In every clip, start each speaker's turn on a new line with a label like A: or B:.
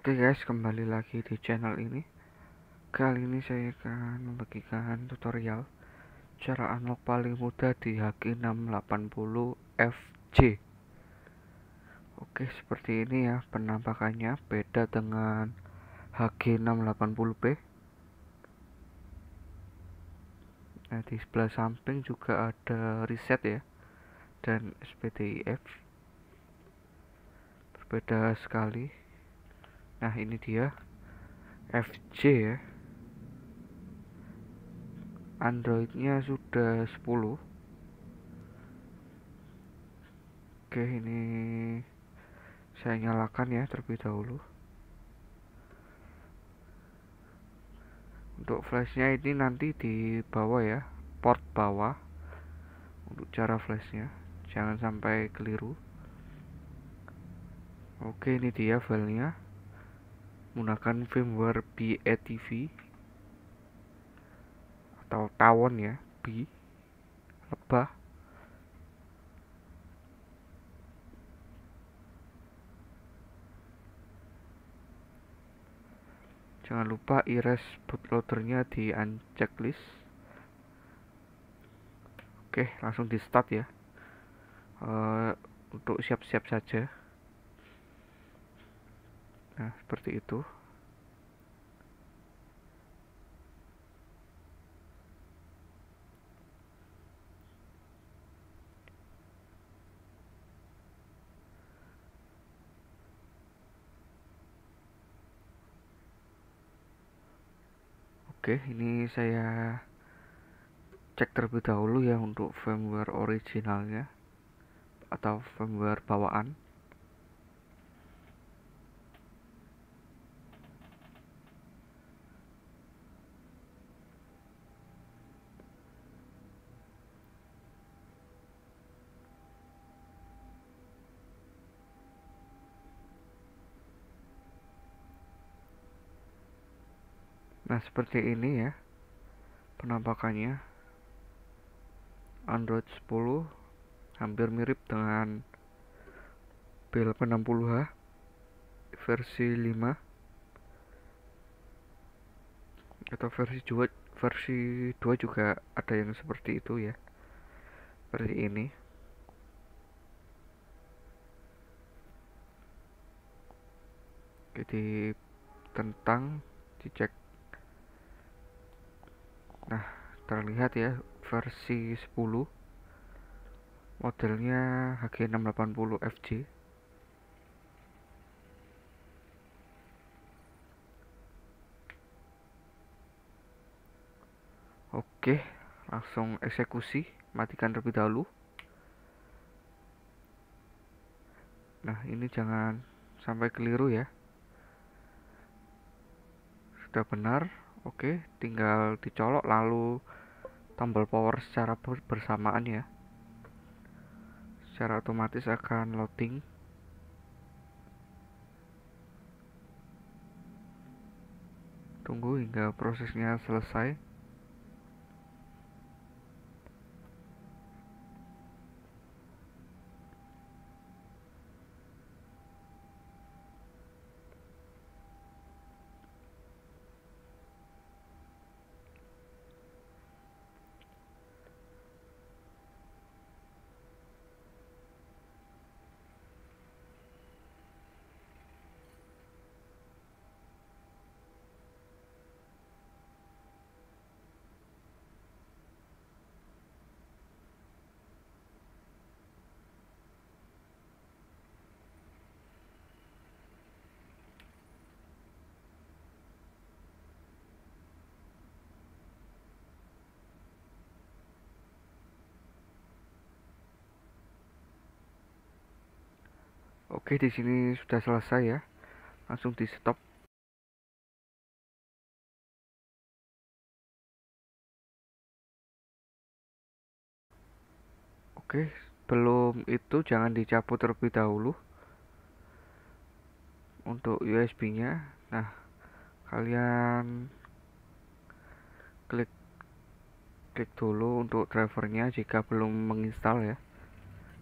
A: Oke okay guys, kembali lagi di channel ini. Kali ini saya akan membagikan tutorial cara unlock paling mudah di HG680FJ. Oke, okay, seperti ini ya penampakannya, beda dengan hg 680 p Nah, di sebelah samping juga ada reset ya dan SPTIF. Berbeda sekali nah ini dia FJ ya Androidnya sudah 10 Oke ini saya nyalakan ya terlebih dahulu untuk flashnya ini nanti di bawah ya port bawah untuk cara flashnya jangan sampai keliru oke ini dia filenya menggunakan firmware BATV atau tawon ya B lebah jangan lupa iris bootloadernya di unchecklist oke langsung di start ya uh, untuk siap-siap saja nah seperti itu Oke, ini saya cek terlebih dahulu ya untuk firmware originalnya atau firmware bawaan. nah seperti ini ya penampakannya Android 10 hampir mirip dengan B860H versi 5 atau versi 2 versi 2 juga ada yang seperti itu ya seperti ini jadi tentang dicek Nah, terlihat ya versi 10 modelnya HG680 FJ Oke, langsung eksekusi, matikan terlebih dahulu. Nah, ini jangan sampai keliru ya. Sudah benar, Oke, tinggal dicolok lalu tombol power secara bersamaan ya. Secara otomatis akan loading. Tunggu hingga prosesnya selesai. Oke, di sini sudah selesai ya. Langsung di stop. Oke, belum itu jangan dicabut terlebih dahulu untuk USB-nya. Nah, kalian klik klik dulu untuk drivernya jika belum menginstal ya.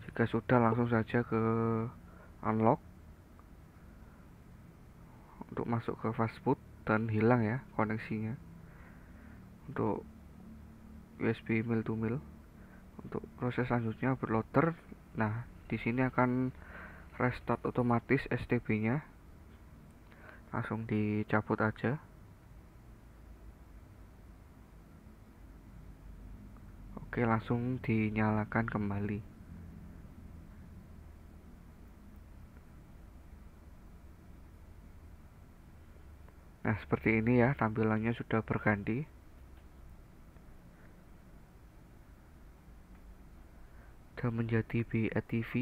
A: Jika sudah langsung saja ke unlock untuk masuk ke fastboot dan hilang ya koneksinya untuk USB mil to mil untuk proses selanjutnya bootloader nah di sini akan restart otomatis STB nya langsung dicabut aja oke langsung dinyalakan kembali Nah, seperti ini ya, tampilannya sudah berganti. Dan menjadi BATV.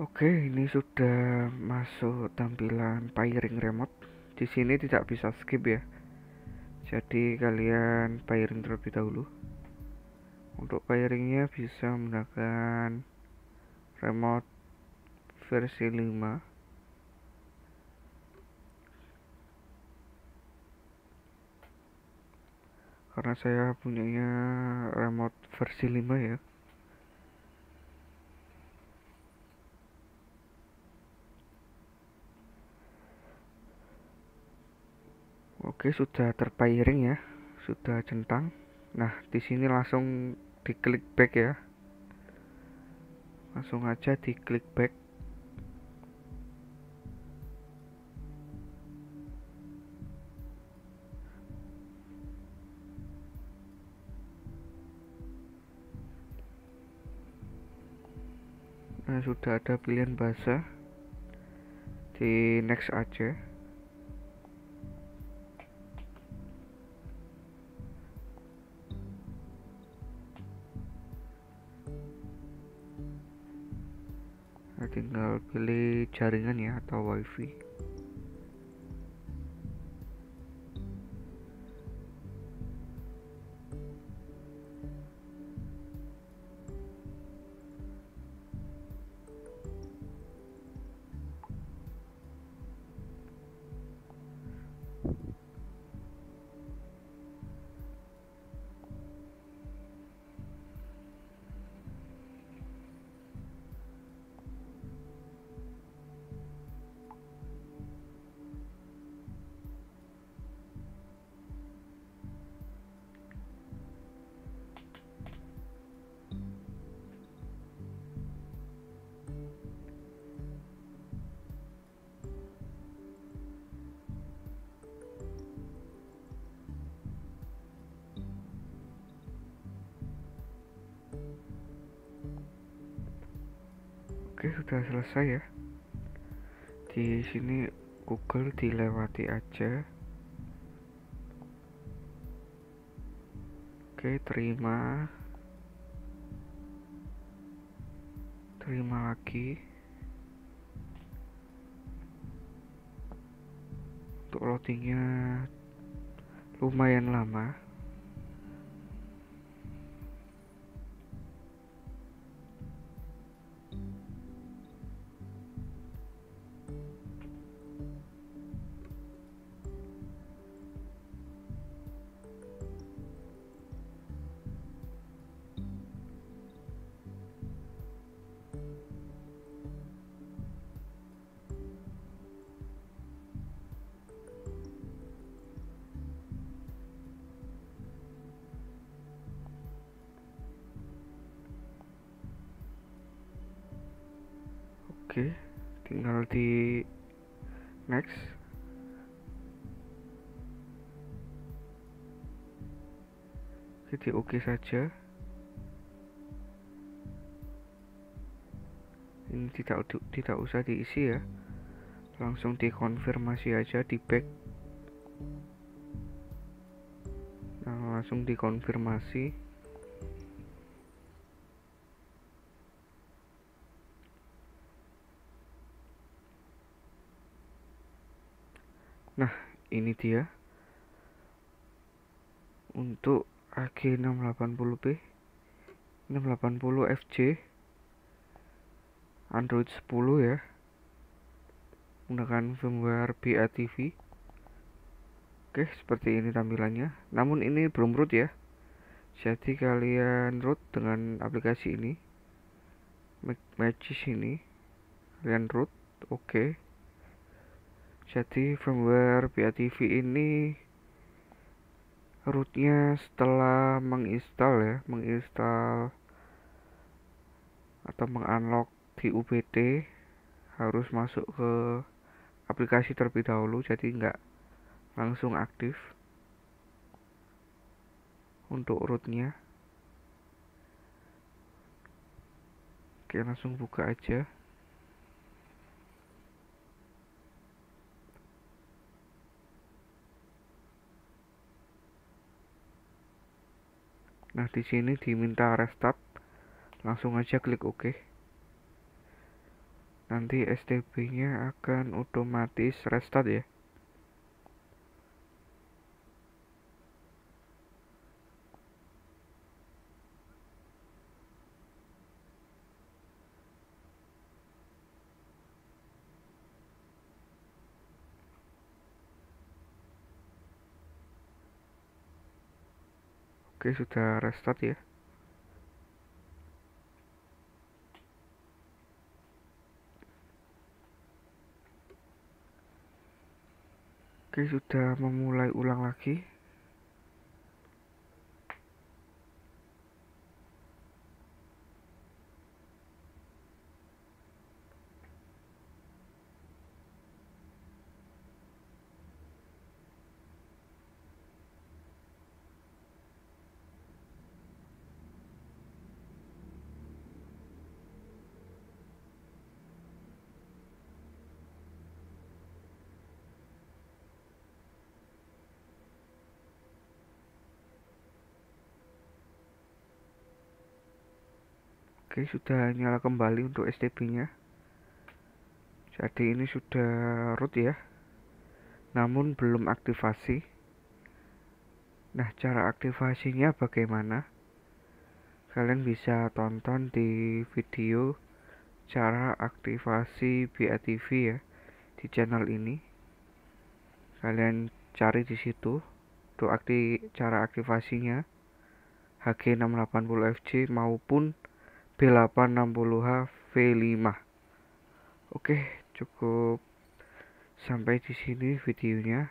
A: Oke, ini sudah masuk tampilan pairing remote. Di sini tidak bisa skip ya. Jadi kalian pairing terlebih dahulu. Untuk pairingnya bisa menggunakan remote versi 5. Karena saya punyanya remote versi 5 ya. Oke, sudah terpairing ya, sudah centang. Nah, di sini langsung diklik back ya. Langsung aja diklik back. Nah, sudah ada pilihan bahasa di next aja. tinggal pilih jaringan ya atau wifi sudah selesai ya. Di sini Google dilewati aja. Oke terima. Terima lagi. Untuk loadingnya lumayan lama. Oke, tinggal di next. Jadi oke saja. Ini tidak tidak usah diisi ya. Langsung dikonfirmasi aja di back. Nah, langsung dikonfirmasi. Nah, ini dia untuk AG680P 680FJ Android 10 ya menggunakan firmware BATV oke seperti ini tampilannya namun ini belum root ya jadi kalian root dengan aplikasi ini Magic ini kalian root oke okay. Jadi firmware TV ini rootnya setelah menginstal ya, menginstal atau mengunlock di UBT harus masuk ke aplikasi terlebih dahulu jadi nggak langsung aktif untuk rootnya oke langsung buka aja Nah, di sini diminta restart. Langsung aja klik OK. Nanti STB-nya akan otomatis restart ya. Oke, sudah restart ya. Oke, sudah memulai ulang lagi. Oke sudah nyala kembali untuk STB nya jadi ini sudah root ya namun belum aktivasi nah cara aktivasinya bagaimana kalian bisa tonton di video cara aktivasi BATV ya di channel ini kalian cari di situ untuk akti cara aktivasinya hg 680 fg maupun 860 h V5 Oke cukup sampai di sini videonya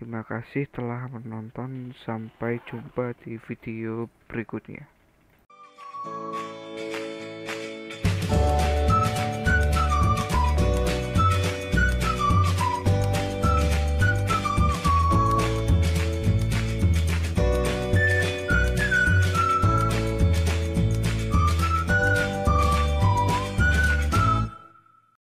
A: Terima kasih telah menonton sampai jumpa di video berikutnya